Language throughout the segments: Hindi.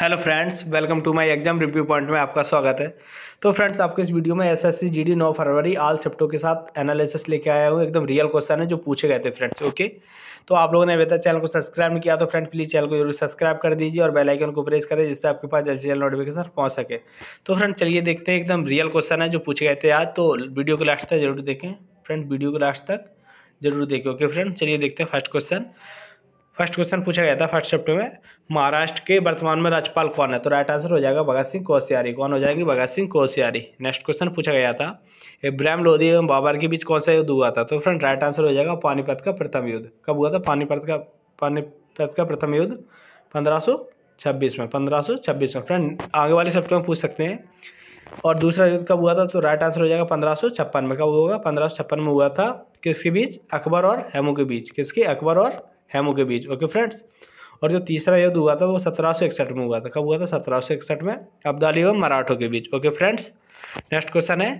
hello friends welcome to my exam review point में आपका स्वागत है तो फ्रेंड्स आपको इस वीडियो में एसएससी जीडी 9 फरवरी आल शिफ्टों के साथ एनालिसिस लेके आया हूँ एकदम रियल क्वेश्चन है जो पूछे गए थे फ्रेंड्स ओके तो आप लोगों ने अभी तक चैनल को सब्सक्राइब नहीं किया तो फ्रेंड प्लीज़ चैनल को जरूर सब्सक्राइब कर दीजिए और बेलाइकन को प्रेस करें जिससे आपके पास जल्द से जल्द नोटिफिकेशन पहुँच सके तो फ्रेंड चलिए देखते हैं एकदम रियल क्वेश्चन है जो पूछे गए थे आज तो वीडियो को लास्ट तक जरूर देखें फ्रेंड वीडियो को लास्ट तक जरूर देखें ओके फ्रेंड चलिए देखते हैं फर्स्ट क्वेश्चन फर्स्ट क्वेश्चन पूछा गया था फर्स्ट चैप्टर में महाराष्ट्र के वर्तमान में राज्यपाल कौन है तो राइट आंसर हो जाएगा भगत सिंह कोश्यारी कौन हो जाएंगे भगत सिंह कोश्यारी नेक्स्ट क्वेश्चन पूछा गया था इब्राहिम लोधी एवं बाबर के बीच कौन सा युद्ध हुआ था तो फ्रेंड राइट आंसर हो जाएगा पानीपत का प्रथम युद्ध कब हुआ था पानीपत का पानीपत का प्रथम युद्ध पंद्रह छब्बीस में पंद्रह सौ छब्बीस में फ्रेंड आगे वाले सब्जेक्ट में पूछ सकते हैं और दूसरा युद्ध कब हुआ था तो राइट आंसर हो जाएगा पंद्रह सौ छप्पन में कब हुआ पंद्रह सौ छप्पन में हुआ था किसके बीच अकबर और हेमू के बीच किसके अकबर और हेमो के बीच ओके फ्रेंड्स और जो तीसरा युद्ध हुआ था वो सत्रह में हुआ था कब हुआ था सत्रह में अब्दाली एवं मराठों के बीच ओके फ्रेंड्स नेक्स्ट क्वेश्चन है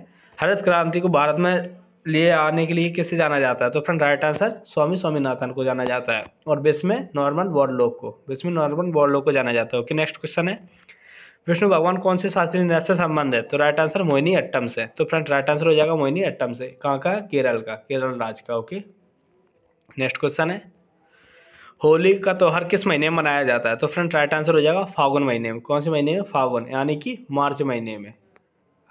हरित क्रांति को भारत में लिए आने के लिए किसे जाना जाता है तो friend right answer Swami Swaminathan को जाना जाता है और बेस में नॉर्मन लोक को बेस में नॉर्मन लोक को जाना जाता है ओके नेक्स्ट क्वेश्चन है विष्णु भगवान कौन से शास्त्रीय नृत्य से संबंध है तो राइट आंसर मोहिनी अट्टम से तो फ्रेंड राइट आंसर हो जाएगा मोहिनी अट्टम से कहाँ का केरल का केरल राज का ओके नेक्स्ट क्वेश्चन है होली का त्यौहार तो किस महीने में मनाया जाता है तो फ्रेंड राइट आंसर हो जाएगा फागुन महीने में कौन से महीने में फागुन यानी कि मार्च महीने में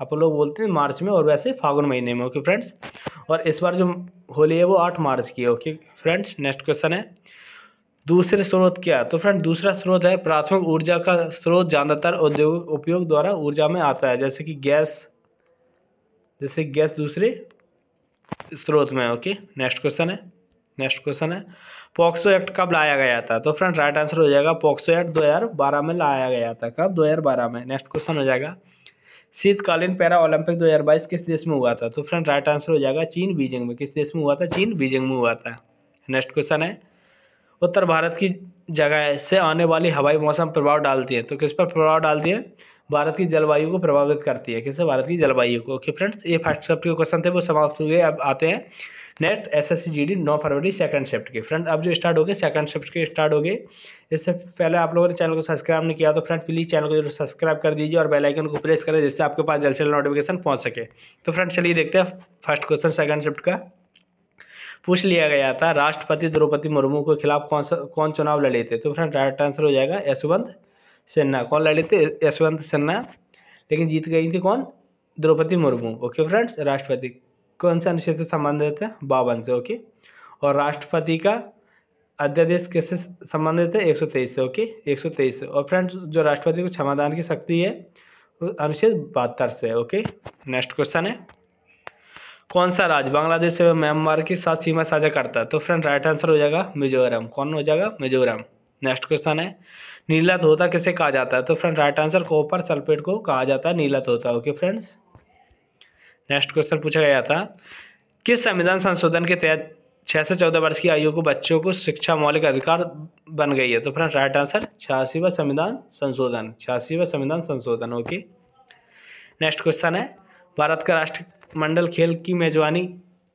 आप लोग बोलते हैं मार्च में और वैसे फागुन महीने में ओके फ्रेंड्स और इस बार जो होली है वो आठ मार्च की है ओके फ्रेंड्स नेक्स्ट क्वेश्चन है दूसरे स्रोत क्या तो फ्रेंड दूसरा स्रोत है प्राथमिक ऊर्जा का स्रोत ज़्यादातर औद्योगिक उपयोग द्वारा ऊर्जा में आता है जैसे कि गैस जैसे गैस दूसरे स्रोत में ओके नेक्स्ट क्वेश्चन है नेक्स्ट क्वेश्चन है पॉक्सो एक्ट कब लाया गया था तो फ्रेंड राइट आंसर हो जाएगा पॉक्सो एक्ट 2012 में लाया गया था कब 2012 में नेक्स्ट क्वेश्चन हो जाएगा शीतकालीन पैरा ओलंपिक 2022 किस देश में हुआ था तो फ्रेंड राइट आंसर हो जाएगा चीन बीजिंग में किस देश में हुआ था चीन बीजिंग में हुआ था नेक्स्ट क्वेश्चन है उत्तर भारत की जगह से आने वाली हवाई मौसम प्रभाव डालती है तो किस पर प्रभाव डालती है भारत की जलवायु को प्रभावित करती है किससे भारत की जलवायु को ओके फ्रेंड्स ये फर्स्ट शिफ्ट के क्वेश्चन थे वो समाप्त हुए अब आते हैं नेक्स्ट एस एस सी नौ फरवरी सेकंड शिफ्ट के फ्रेंड अब जो स्टार्ट हो गए सेकंड शिफ्ट के स्टार्ट हो गए इससे पहले आप लोगों ने चैनल को सब्सक्राइब नहीं किया तो फ्रेंड प्लीज़ चैनल को जरूर सब्सक्राइब कर दीजिए और बेल आइकन को प्रेस करें जिससे आपके पास जल्द से जल्द नोटिफिकेशन पहुंच सके तो फ्रेंड चलिए देखते हैं फर्स्ट क्वेश्चन सेकंड शिफ्ट का पूछ लिया गया था राष्ट्रपति द्रौपदी मुर्मू के खिलाफ कौन सा कौन चुनाव लड़े थे तो फ्रेंड राइट आंसर हो जाएगा यशवंत सिन्हा कौन लड़े थे यशवंत सिन्हा लेकिन जीत गई थी कौन द्रौपदी मुर्मू ओके फ्रेंड्स राष्ट्रपति कौन से अनुच्छेद से संबंधित है बावन से ओके और राष्ट्रपति का अध्यादेश किससे संबंधित है तेईस से ओके तेईस से और फ्रेंड्स जो राष्ट्रपति को क्षमादान की शक्ति है अनुच्छेद बहत्तर से ओके नेक्स्ट क्वेश्चन है कौन सा राज्य बांग्लादेश से म्यांमार के साथ सीमा साझा करता है तो फ्रेंड राइट आंसर हो जाएगा मिजोरम कौन हो जाएगा मिजोरम नेक्स्ट क्वेश्चन है नीला धोता किसे कहा जाता है तो friend right answer copper sulphate को कहा जाता है नीला धोता ओके फ्रेंड्स नेक्स्ट क्वेश्चन पूछा गया था किस संविधान संशोधन के तहत छः से चौदह वर्ष की आयु को बच्चों को शिक्षा मौलिक अधिकार बन गई है तो फ्रेंड राइट आंसर छियासीवा संविधान संशोधन छियासीवा संविधान संशोधन ओके नेक्स्ट क्वेश्चन है भारत का राष्ट्रमंडल खेल की मेजबानी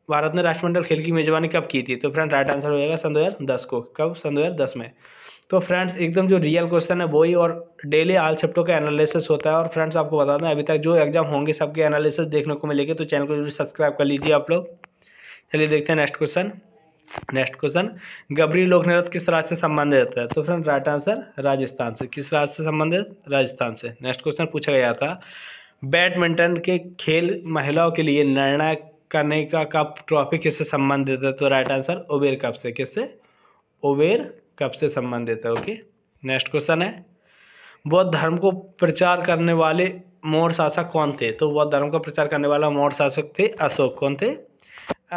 भारत ने राष्ट्रमंडल खेल की मेजबानी कब की थी तो फ्रेंड राइट आंसर हो जाएगा सन दो को कब सन दो में तो फ्रेंड्स एकदम जो रियल क्वेश्चन है वही और डेली आल चैप्टर का एनालिसिस होता है और फ्रेंड्स आपको बता दें अभी तक जो एग्जाम होंगे सबके एनालिसिस देखने को मिलेगी तो चैनल को जरूर सब्सक्राइब कर लीजिए आप लोग चलिए देखते हैं नेक्स्ट क्वेश्चन नेक्स्ट क्वेश्चन गबरी लोक नृत्य किस राज्य से संबंधित है तो फ्रेंड राइट आंसर राजस्थान से किस राज्य से संबंधित राजस्थान से नेक्स्ट क्वेश्चन पूछा गया था बैडमिंटन के खेल महिलाओं के लिए निर्णय करने का कप ट्रॉफी किससे संबंधित है तो राइट आंसर ओबेर कप से किससे ओबेर कब से संबंधित है ओके नेक्स्ट क्वेश्चन है बौद्ध धर्म को प्रचार करने वाले मौर्य शासक कौन थे तो बौद्ध धर्म का प्रचार करने वाला मौर्य शासक थे अशोक कौन थे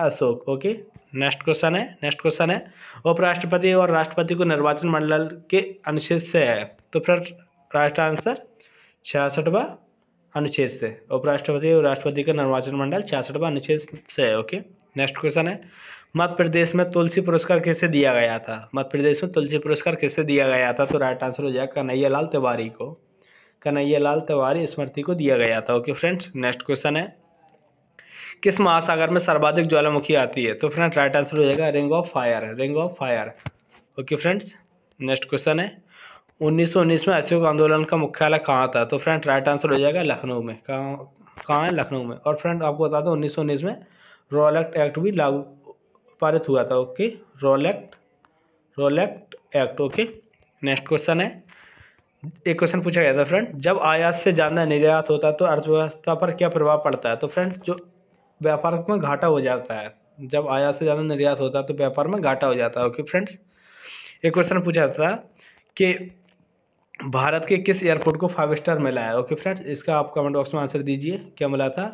अशोक ओके नेक्स्ट क्वेश्चन है नेक्स्ट क्वेश्चन है उपराष्ट्रपति और राष्ट्रपति को निर्वाचन मंडल के अनुच्छेद से है तो फिर राष्ट्र आंसर छियासठवा अनुच्छेद से उपराष्ट्रपति और राष्ट्रपति का निर्वाचन मंडल छियासठवा अनुच्छेद से है ओके नेक्स्ट क्वेश्चन है मध्य प्रदेश में तुलसी पुरस्कार किसे दिया गया था मध्य प्रदेश में तुलसी पुरस्कार किसे दिया गया था तो राइट आंसर हो जाएगा कन्हैया लाल तिवारी को कन्हैया लाल तिवारी स्मृति को दिया गया था ओके फ्रेंड्स नेक्स्ट क्वेश्चन है किस महासागर में सर्वाधिक ज्वालामुखी आती है तो फ्रेंड राइट आंसर हो जाएगा ring of fire ring of fire okay friends next question है उन्नीस सौ उन्नीस में अशोक आंदोलन का मुख्यालय कहाँ था तो फ्रेंड राइट आंसर हो जाएगा लखनऊ में कहाँ कहाँ है लखनऊ में और फ्रेंड आपको बता दो उन्नीस सौ उन्नीस में रोलेक्ट एक्ट भी लागू पारित हुआ था okay Rowlatt Rowlatt act okay next question है एक क्वेश्चन पूछा गया था फ्रेंड जब आयात से ज़्यादा निर्यात होता है तो अर्थव्यवस्था पर क्या प्रभाव पड़ता है तो फ्रेंड जो व्यापार में घाटा हो जाता है जब आयात से ज़्यादा निर्यात होता है तो व्यापार में घाटा हो जाता है ओके फ्रेंड्स एक क्वेश्चन पूछा था कि भारत के किस एयरपोर्ट को फाइव स्टार मिला है ओके फ्रेंड्स इसका आप कमेंट बॉक्स में आंसर दीजिए क्या मिला था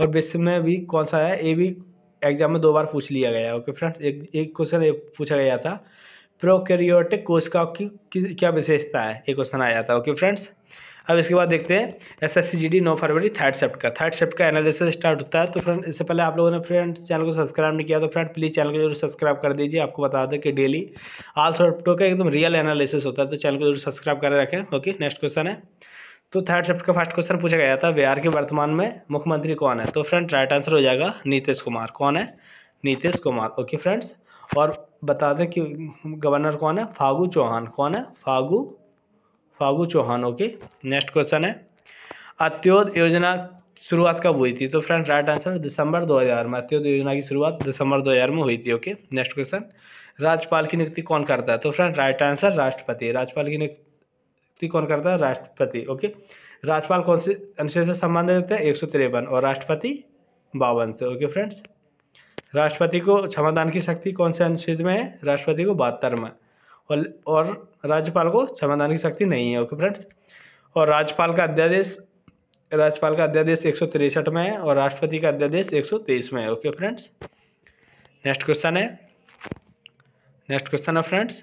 और बेस में भी कौन सा आया ये भी एग्जाम में दो बार पूछ लिया गया ओके फ्रेंड्स एक एक क्वेश्चन पूछा गया था प्रोकैरियोटिक कोशिकाओं की क्या विशेषता है एक क्वेश्चन आया था ओके फ्रेंड्स अब इसके बाद देखते हैं S S C G D नौ फरवरी थर्ड सेप्ट का थर्ड सेप्ट का एनालिसिस स्टार्ट होता है तो फ्रेंड इससे पहले आप लोगों ने फ्रेंड चैनल को सब्सक्राइब नहीं किया तो फ्रेंड प्लीज़ चैनल को जरूर सब्सक्राइब कर दीजिए आपको बता दें कि डेली आल सेप्टों का एकदम रियल एनालिसिस होता है तो चैनल को जरूर सब्सक्राइब कर रखें ओके नेक्स्ट क्वेश्चन है तो थर्ड चैप्टर का फर्स्ट क्वेश्चन पूछा गया था बिहार के वर्तमान में मुख्यमंत्री कौन है तो फ्रेंड्स राइट आंसर हो जाएगा नीतीश कुमार कौन है नीतीश कुमार ओके फ्रेंड्स और बता दें कि गवर्नर कौन है फागू चौहान कौन है Phagu Phagu Chauhan okay next question है अत्योद योजना शुरुआत कब हुई थी तो फ्रेंड राइट आंसर दिसंबर 2000 में अत्योद योजना की शुरुआत दिसंबर 2000 में हुई थी ओके नेक्स्ट क्वेश्चन राज्यपाल की नियुक्ति कौन करता है तो फ्रेंड राइट आंसर राष्ट्रपति राज्यपाल की नियुक्ति कौन करता है राष्ट्रपति ओके राज्यपाल कौन से अनुच्छेद से संबंधित है एक और राष्ट्रपति बावन से ओके फ्रेंड्स राष्ट्रपति को क्षमादान की शक्ति कौन से अनुच्छेद में है राष्ट्रपति को बहत्तर में और और राज्यपाल को संविधान की शक्ति नहीं है ओके फ्रेंड्स और राज्यपाल का अध्यादेश राज्यपाल का अध्यादेश एक में है और राष्ट्रपति का अध्यादेश एक में है ओके फ्रेंड्स नेक्स्ट क्वेश्चन है नेक्स्ट क्वेश्चन है फ्रेंड्स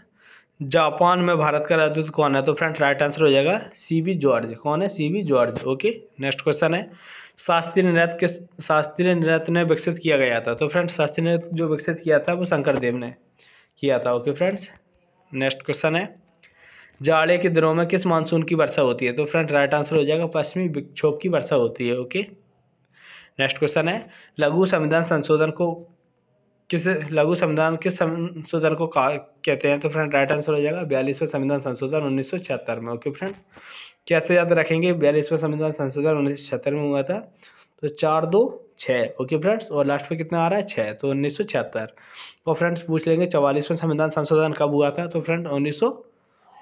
जापान में भारत का राजदूत कौन है तो फ्रेंड्स राइट आंसर हो जाएगा सी बी जॉर्ज कौन है C B George okay next question है शास्त्रीय नृत्य के शास्त्रीय नृत्य ने विकसित किया गया था तो फ्रेंड्स शास्त्रीय नृत्य जो विकसित किया था वो शंकर देव ने किया था ओके फ्रेंड्स नेक्स्ट क्वेश्चन है जाड़े के दिनों में किस मानसून की वर्षा होती है तो फ्रेंड राइट आंसर हो जाएगा पश्चिमी विक्षोभ की वर्षा होती है ओके नेक्स्ट क्वेश्चन है लघु संविधान संशोधन को किस लघु संविधान किस संशोधन को कहते हैं तो फ्रेंड राइट आंसर हो जाएगा बयालीसवें संविधान संशोधन उन्नीस में ओके फ्रेंड कैसे याद रखेंगे बयालीसवें संविधान संशोधन उन्नीस में हुआ था तो चार दो छः ओके फ्रेंड्स और लास्ट में कितना आ रहा है छः तो उन्नीस सौ छिहत्तर और तो फ्रेंड्स पूछ लेंगे चवालीसवें संविधान संशोधन कब हुआ था तो फ्रेंड उन्नीस सौ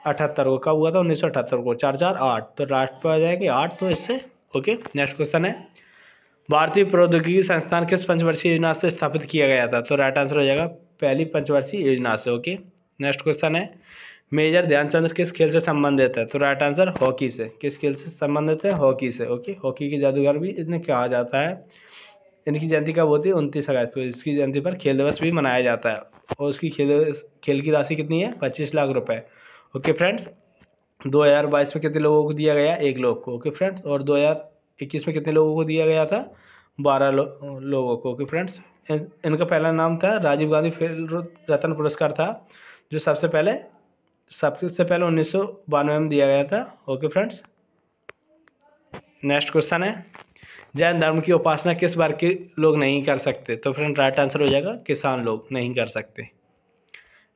अठहत्तर को कब हुआ था उन्नीस सौ अठहत्तर को चार चार आठ तो लास्ट पर आ जाएगी आठ तो इससे ओके नेक्स्ट क्वेश्चन है भारतीय प्रौद्योगिकी संस्थान किस पंचवर्षीय योजना से स्थापित किया गया था तो राइट आंसर हो जाएगा पहली पंचवर्षीय योजना से ओके नेक्स्ट क्वेश्चन है मेजर ध्यानचंद किस खेल से संबंधित है तो राइट आंसर हॉकी से किस खेल से संबंधित है हॉकी से ओके हॉकी के जादूगर भी इन्हें कहा जाता है इनकी जयंती कब होती है उनतीस अगस्त को इसकी जयंती पर खेल दिवस भी मनाया जाता है और उसकी खेल खेल की राशि कितनी है पच्चीस लाख रुपए ओके फ्रेंड्स दो हज़ार बाईस में कितने लोगों को दिया गया एक लोग को ओके फ्रेंड्स और दो हज़ार इक्कीस में कितने लोगों को दिया गया था बारह लो, लोगों को ओके फ्रेंड्स इन, इनका पहला नाम था राजीव गांधी खेल रत्न पुरस्कार था जो सबसे पहले सबसे पहले उन्नीस सौ बानवे में दिया गया था ओके फ्रेंड्स नेक्स्ट क्वेश्चन है जैन धर्म की उपासना किस बार के लोग नहीं कर सकते तो फ्रेंड राइट आंसर हो जाएगा किसान लोग नहीं कर सकते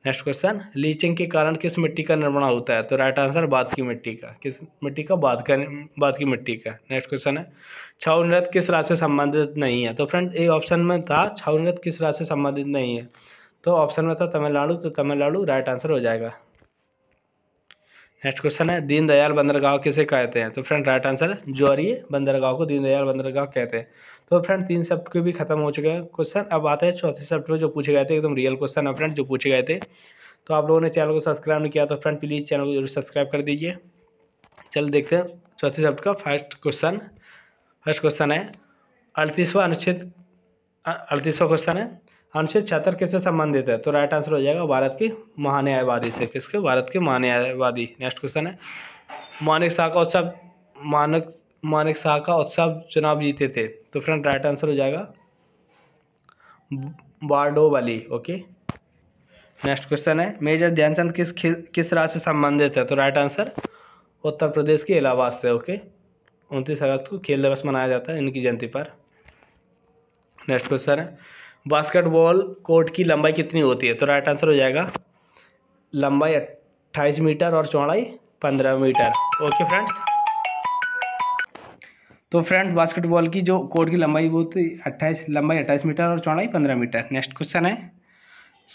नेक्स्ट क्वेश्चन लीचिंग के कारण किस मिट्टी का निर्माण होता है तो राइट आंसर बाद की मिट्टी का किस मिट्टी का बाद का बाद की मिट्टी का नेक्स्ट क्वेश्चन है छाऊ नृत्य किस राज्य से संबंधित नहीं है तो फ्रेंड ए ऑप्शन में था छाऊ नृत्य किस राज्य से संबंधित नहीं है तो ऑप्शन में था तमिलनाडु तो तमिलनाडु राइट आंसर हो जाएगा नेक्स्ट क्वेश्चन है दीनदयाल बंदरगाह किसे कहते हैं तो फ्रेंड राइट आंसर ज्वारी बंदरगाह को दीनदयाल बंदरगाह कहते हैं तो फ्रेंड तीन शब्द के भी खत्म हो चुके हैं क्वेश्चन अब आते हैं चौथे शब्द में जो पूछे गए थे एकदम रियल क्वेश्चन है फ्रेंड जो पूछे गए थे तो आप लोगों ने चैनल को सब्सक्राइब नहीं किया तो फ्रेंड प्लीज़ चैनल को जरूर सब्सक्राइब कर दीजिए चल देखते हैं चौथे शब्द का फर्स्ट क्वेश्चन फर्स्ट क्वेश्चन है अड़तीसवा अनुच्छेद अड़तीसवा क्वेश्चन है अनुच्छेद छिहत्तर किससे संबंधित है तो राइट आंसर हो जाएगा भारत के महान्यायवादी से किसके भारत के महान्यायवादी नेक्स्ट क्वेश्चन है मानिक शाह का उत्सव मानक मानिक शाह का उत्सव चुनाव जीते थे तो फ्रेंड राइट आंसर हो जाएगा वाली ओके नेक्स्ट क्वेश्चन है मेजर ध्यानचंद किस किस राज्य से संबंधित है तो राइट आंसर उत्तर प्रदेश के इलाहाबाद से ओके उनतीस अगस्त को खेल दिवस मनाया जाता है इनकी जयंती पर नेक्स्ट क्वेश्चन है बास्केटबॉल कोर्ट की लंबाई कितनी होती है तो राइट आंसर हो जाएगा लंबाई अट्ठाईस मीटर और चौड़ाई पंद्रह मीटर ओके फ्रेंड्स तो फ्रेंड्स बास्केटबॉल की जो कोर्ट की लंबाई वो थी अट्ठाईस लंबाई अट्ठाईस मीटर और चौड़ाई पंद्रह मीटर नेक्स्ट क्वेश्चन है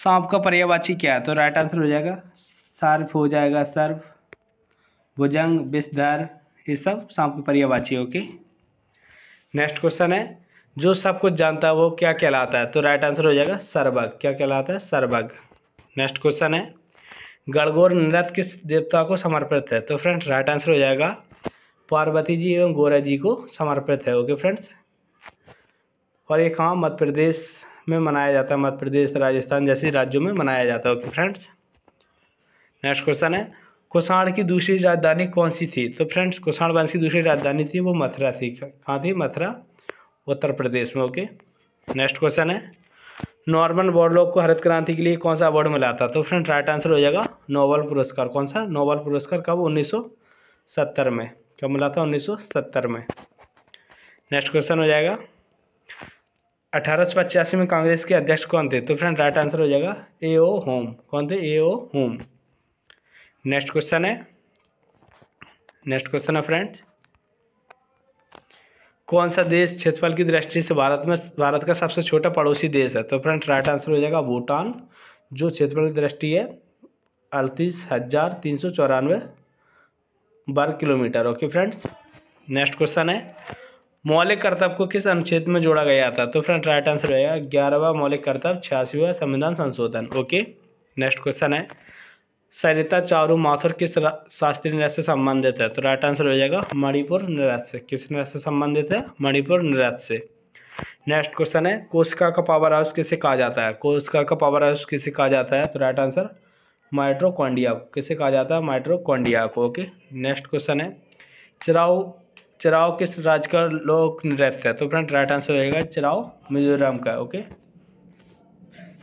सांप का पर्यावाची क्या है तो राइट आंसर हो जाएगा सर्फ हो जाएगा सर्फ भुजंग विषधर ये सब सांप की पर्यावाची ओके नेक्स्ट क्वेश्चन है जो सब कुछ जानता है वो क्या कहलाता है तो राइट आंसर हो जाएगा सरबग क्या कहलाता है सरबग नेक्स्ट क्वेश्चन है गणगौर नृत्य किस देवता को समर्पित है तो फ्रेंड्स राइट आंसर हो जाएगा पार्वती जी एवं गोरा जी को समर्पित है ओके फ्रेंड्स और ये कहाँ मध्य प्रदेश में मनाया जाता है मध्य प्रदेश राजस्थान जैसे राज्यों में मनाया जाता है ओके फ्रेंड्स नेक्स्ट क्वेश्चन है कुषाण की दूसरी राजधानी कौन सी थी तो फ्रेंड्स कुषाण वंश की दूसरी राजधानी थी वो मथुरा थी कहाँ थी मथुरा उत्तर प्रदेश में ओके नेक्स्ट क्वेश्चन है नॉर्मन बॉर्डलॉक को हरित क्रांति के लिए कौन सा अवार्ड मिला था तो फ्रेंड राइट आंसर हो जाएगा नोबल पुरस्कार कौन सा नोबल पुरस्कार कब 1970 में कब मिला था 1970 में नेक्स्ट क्वेश्चन हो जाएगा अठारह में कांग्रेस के अध्यक्ष कौन थे तो फ्रेंड राइट आंसर हो जाएगा ए ओ होम कौन थे A O Hume next question है नेक्स्ट क्वेश्चन है फ्रेंड्स कौन सा देश क्षेत्रफल की दृष्टि से भारत में भारत का सबसे छोटा पड़ोसी देश है तो फ्रेंड्स राइट आंसर हो जाएगा भूटान जो क्षेत्रफल की दृष्टि है अड़तीस हजार तीन सौ चौरानवे वर्ग kilometre okay friends next question है मौलिक कर्तव्य को किस अनुच्छेद में जोड़ा गया था तो फ्रेंड राइट आंसर रहेगा ग्यारहवा मौलिक कर्तव्य छियासीवा संविधान संशोधन ओके नेक्स्ट क्वेश्चन है सरिता चारू माथुर किस शास्त्रीय नृत्य से संबंधित है तो राइट आंसर हो जाएगा मणिपुर नृत्य से किस नृत्य से संबंधित है मणिपुर नृत्य से नेक्स्ट क्वेश्चन है कोशिका का पावर हाउस किसे कहा जाता है कोशिका का पावर हाउस किसे कहा जाता है तो राइट आंसर माइट्रोकॉन्डिया को किसे कहा जाता है माइट्रोकॉन्डिया को ओके नेक्स्ट क्वेश्चन है चिराव चिराव किस राज्य का लोक नृत्य है तो फ्रेंड राइट आंसर हो जाएगा चिराव मिजोरम का ओके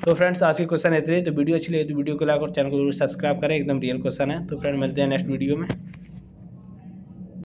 तो फ्रेंड्स आज के क्वेश्चन इतने तो वीडियो अच्छी लगी तो वीडियो को लाइक और चैनल को जरूर सब्सक्राइब करें एकदम रियल क्वेश्चन है तो फ्रेंड मिलते हैं नेक्स्ट वीडियो में